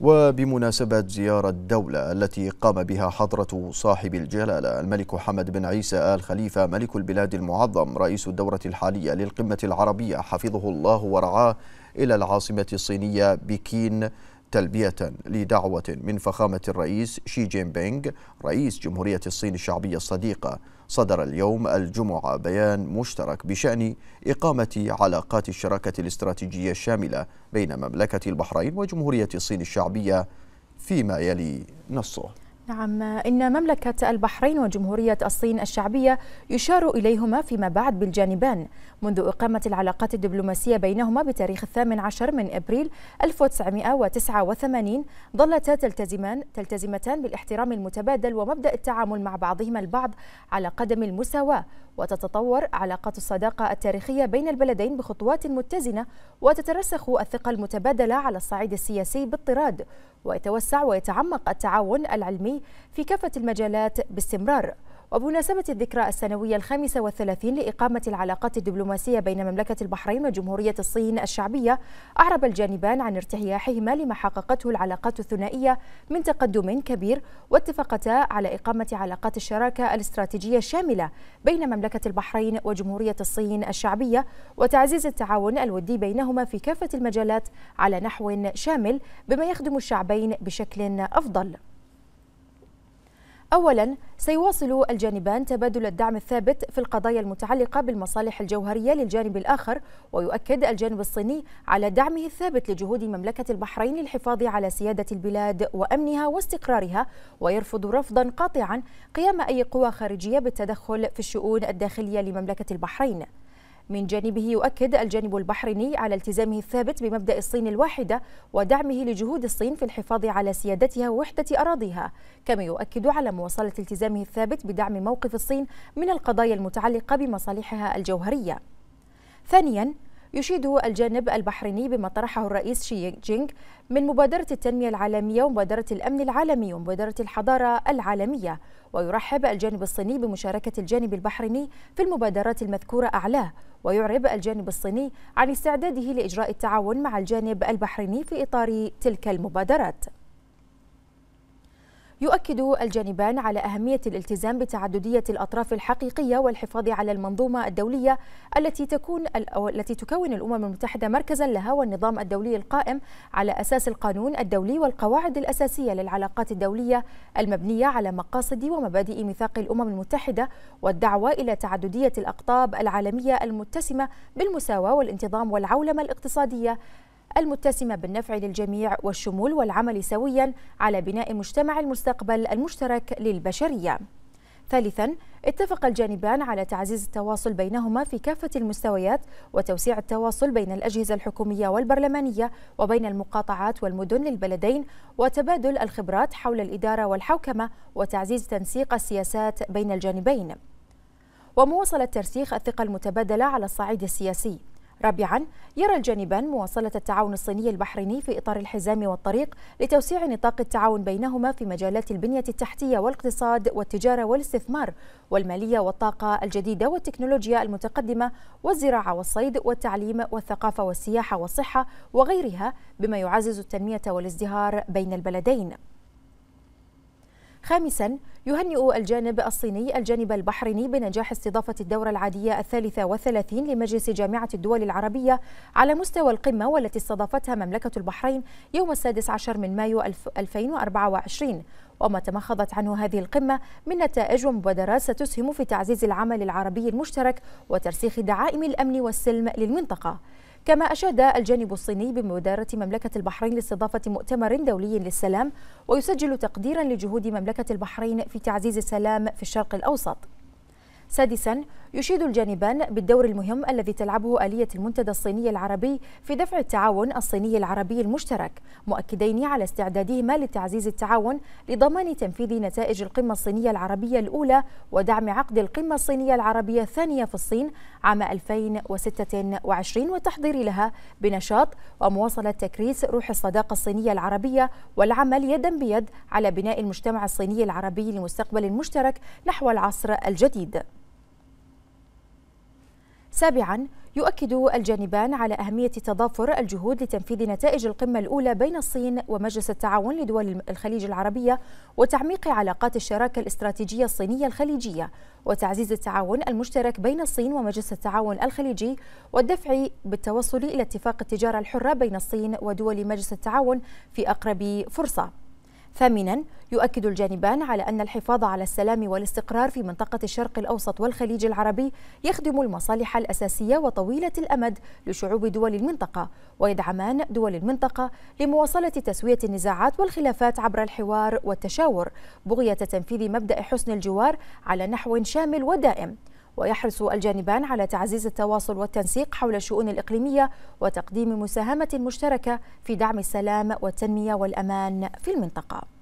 وبمناسبة زيارة الدولة التي قام بها حضرة صاحب الجلالة الملك حمد بن عيسى آل خليفة ملك البلاد المعظم رئيس الدورة الحالية للقمة العربية حفظه الله ورعاه إلى العاصمة الصينية بكين تلبية لدعوة من فخامة الرئيس شي جين بينغ رئيس جمهورية الصين الشعبية الصديقة صدر اليوم الجمعة بيان مشترك بشأن إقامة علاقات الشراكة الاستراتيجية الشاملة بين مملكة البحرين وجمهورية الصين الشعبية فيما يلي نصه نعم إن مملكة البحرين وجمهورية الصين الشعبية يشار إليهما فيما بعد بالجانبان منذ إقامة العلاقات الدبلوماسية بينهما بتاريخ الثامن عشر من إبريل 1989 ظلتا تلتزمان تلتزمتان بالاحترام المتبادل ومبدأ التعامل مع بعضهما البعض على قدم المساواة وتتطور علاقات الصداقة التاريخية بين البلدين بخطوات متزنة وتترسخ الثقة المتبادلة على الصعيد السياسي بالطراد ويتوسع ويتعمق التعاون العلمي في كافة المجالات باستمرار وبمناسبة الذكرى السنوية الخامسة والثلاثين لإقامة العلاقات الدبلوماسية بين مملكة البحرين وجمهورية الصين الشعبية أعرب الجانبان عن ارتياحهما لما حققته العلاقات الثنائية من تقدم كبير واتفقتا على إقامة علاقات الشراكة الاستراتيجية الشاملة بين مملكة البحرين وجمهورية الصين الشعبية وتعزيز التعاون الودي بينهما في كافة المجالات على نحو شامل بما يخدم الشعبين بشكل أفضل أولا سيواصل الجانبان تبادل الدعم الثابت في القضايا المتعلقة بالمصالح الجوهرية للجانب الآخر ويؤكد الجانب الصيني على دعمه الثابت لجهود مملكة البحرين للحفاظ على سيادة البلاد وأمنها واستقرارها ويرفض رفضا قاطعا قيام أي قوى خارجية بالتدخل في الشؤون الداخلية لمملكة البحرين من جانبه يؤكد الجانب البحريني على التزامه الثابت بمبدأ الصين الواحدة ودعمه لجهود الصين في الحفاظ على سيادتها ووحدة أراضيها كما يؤكد على مواصلة التزامه الثابت بدعم موقف الصين من القضايا المتعلقة بمصالحها الجوهرية ثانيا يشيد الجانب البحريني بما طرحه الرئيس شي جينغ من مبادرة التنمية العالمية ومبادرة الأمن العالمي ومبادرة الحضارة العالمية ويرحب الجانب الصيني بمشاركة الجانب البحريني في المبادرات المذكورة أعلاه ويعرب الجانب الصيني عن استعداده لإجراء التعاون مع الجانب البحريني في إطار تلك المبادرات يؤكد الجانبان على أهمية الالتزام بتعددية الأطراف الحقيقية والحفاظ على المنظومة الدولية التي تكون التي تكون الأمم المتحدة مركزا لها والنظام الدولي القائم على أساس القانون الدولي والقواعد الأساسية للعلاقات الدولية المبنية على مقاصد ومبادئ ميثاق الأمم المتحدة والدعوة إلى تعددية الأقطاب العالمية المتسمة بالمساواة والانتظام والعولمة الاقتصادية المتسمة بالنفع للجميع والشمول والعمل سويا على بناء مجتمع المستقبل المشترك للبشرية ثالثا اتفق الجانبان على تعزيز التواصل بينهما في كافة المستويات وتوسيع التواصل بين الأجهزة الحكومية والبرلمانية وبين المقاطعات والمدن للبلدين وتبادل الخبرات حول الإدارة والحوكمة وتعزيز تنسيق السياسات بين الجانبين ومواصلة ترسيخ الثقة المتبادلة على الصعيد السياسي رابعا يرى الجانبان مواصلة التعاون الصيني البحريني في إطار الحزام والطريق لتوسيع نطاق التعاون بينهما في مجالات البنية التحتية والاقتصاد والتجارة والاستثمار والمالية والطاقة الجديدة والتكنولوجيا المتقدمة والزراعة والصيد والتعليم والثقافة والسياحة والصحة وغيرها بما يعزز التنمية والازدهار بين البلدين خامسا يهنئ الجانب الصيني الجانب البحريني بنجاح استضافة الدورة العادية الثالثة والثلاثين لمجلس جامعة الدول العربية على مستوى القمة والتي استضافتها مملكة البحرين يوم السادس عشر من مايو 2024 وما تمخضت عنه هذه القمة من نتائج ومبادرات ستسهم في تعزيز العمل العربي المشترك وترسيخ دعائم الأمن والسلم للمنطقة كما أشاد الجانب الصيني بمدارة مملكة البحرين لاستضافة مؤتمر دولي للسلام ويسجل تقديرا لجهود مملكة البحرين في تعزيز السلام في الشرق الأوسط سادسا يشيد الجانبان بالدور المهم الذي تلعبه آلية المنتدى الصيني العربي في دفع التعاون الصيني العربي المشترك مؤكدين على استعدادهما لتعزيز التعاون لضمان تنفيذ نتائج القمة الصينية العربية الأولى ودعم عقد القمة الصينية العربية الثانية في الصين عام 2026 والتحضير لها بنشاط ومواصلة تكريس روح الصداقة الصينية العربية والعمل يدا بيد على بناء المجتمع الصيني العربي لمستقبل مشترك نحو العصر الجديد سابعا يؤكد الجانبان على أهمية تضافر الجهود لتنفيذ نتائج القمة الأولى بين الصين ومجلس التعاون لدول الخليج العربية وتعميق علاقات الشراكة الاستراتيجية الصينية الخليجية وتعزيز التعاون المشترك بين الصين ومجلس التعاون الخليجي والدفع بالتوصل إلى اتفاق التجارة الحرة بين الصين ودول مجلس التعاون في أقرب فرصة ثامنا يؤكد الجانبان على أن الحفاظ على السلام والاستقرار في منطقة الشرق الأوسط والخليج العربي يخدم المصالح الأساسية وطويلة الأمد لشعوب دول المنطقة ويدعمان دول المنطقة لمواصلة تسوية النزاعات والخلافات عبر الحوار والتشاور بغية تنفيذ مبدأ حسن الجوار على نحو شامل ودائم ويحرص الجانبان على تعزيز التواصل والتنسيق حول الشؤون الإقليمية وتقديم مساهمة مشتركة في دعم السلام والتنمية والأمان في المنطقة